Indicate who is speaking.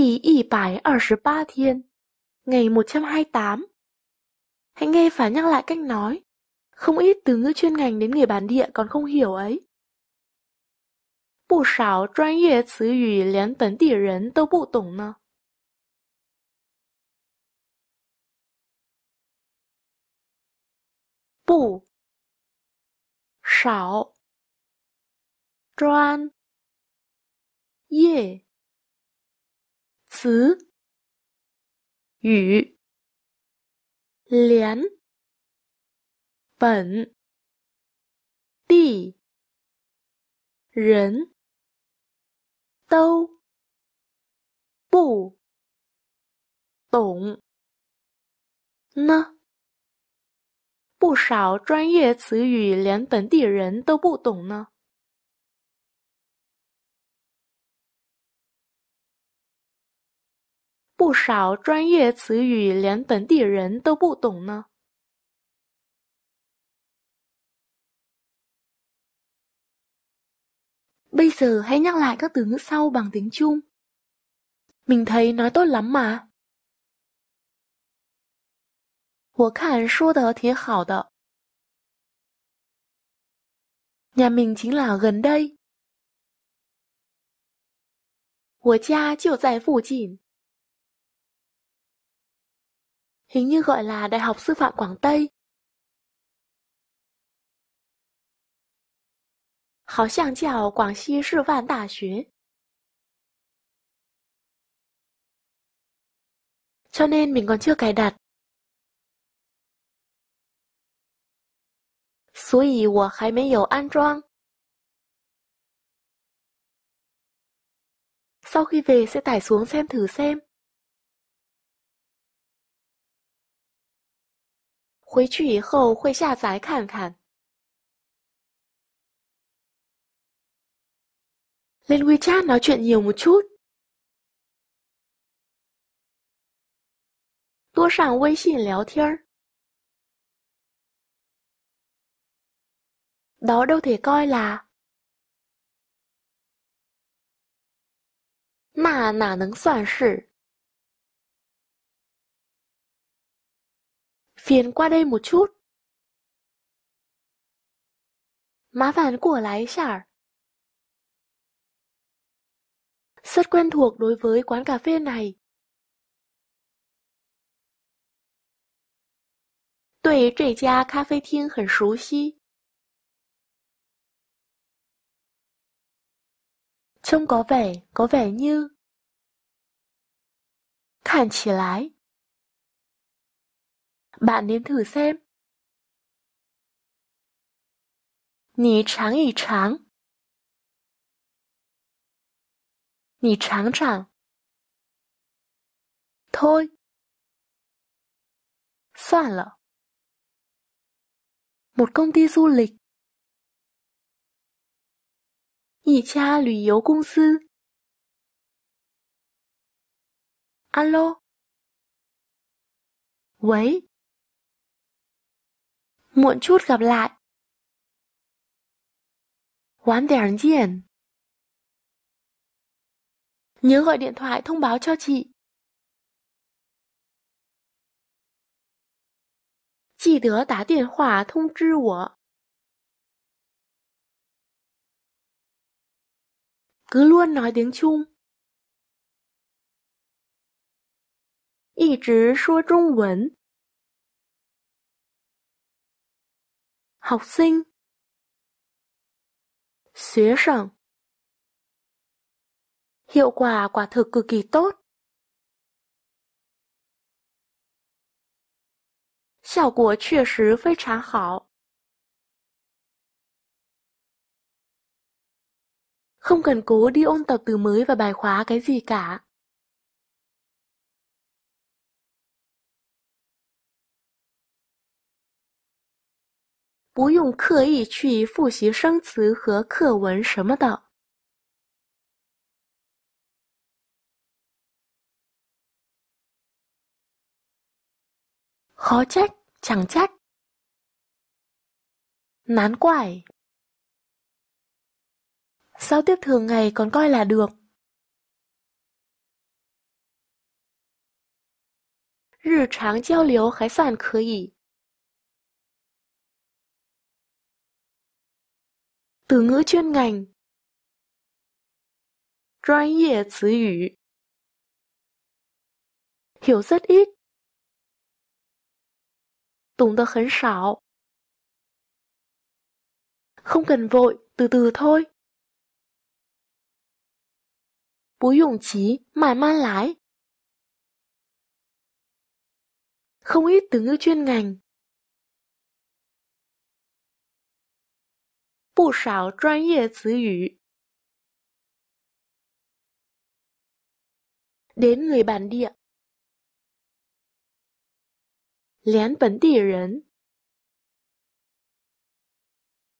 Speaker 1: 第一百二十 ba thiên, ngày 128. Hãy nghe và nhắc lại cách nói. Không ít từ ngữ chuyên ngành đến người bản địa còn không hiểu ấy. 不少专业词语连本地人都不懂呢。不少专业词语连本地人都不懂呢，不少专业词语连本地人都不懂呢。不少专业词语连本地人都不懂呢。bây giờ hãy nhắc lại các từ ngữ sau bằng tiếng Trung. mình thấy nói tốt lắm mà。我看说得挺好的。nhà mình c h í n h là gần đây。我家就在附近。hình như gọi là Đại học Sư phạm Quảng Tây. Hào xiang chào Quảng Xí Sư phạm Đại Xuế. Cho nên mình còn chưa cài đặt. sau khi về sẽ tải xuống xem thử xem. 回去以后会下载看看。在微信上聊聊天儿，那哪能算是？phiền qua đây một chút. Má phản của lái chả. Rất quen thuộc đối với quán cà phê này. Tuổi trẻ gia cà phê thiên hẳn 熟悉. Trông có vẻ, có vẻ như. Khản chỉ lái bạn nên thử xem. Nì tráng ý tráng. Nì tráng tràng. Thôi. Soạn lợ. Một công ty du lịch. Yì cha lùi yếu công sư. Alo. Wait muộn chút gặp lại. Quán đèn diện. Nhớ gọi điện thoại thông báo cho chị. Chị đỡ tá điện thông hỏa thông 知我. Cứ luôn nói tiếng Trung. 一直说中文。học sinh Xế sẵn Hiệu quả quả thực cực kỳ tốt. Hiệu quả 确实非常好. Không cần cố đi ôn tập từ mới và bài khóa cái gì cả. 不用刻意去复习生词和课文什么的。khó trách, chẳng trách, n á u a o tiếp thường ngày còn coi là được, 日常交流还算可以。từ ngữ chuyên ngành Chuyên nghiệp từ ngữ Hiểu rất ít Tùng tờ khấn sảo Không cần vội, từ từ thôi Bú dùng trí, màn man lái Không ít từ ngữ chuyên ngành 不少专业词语，连外地，连本地人。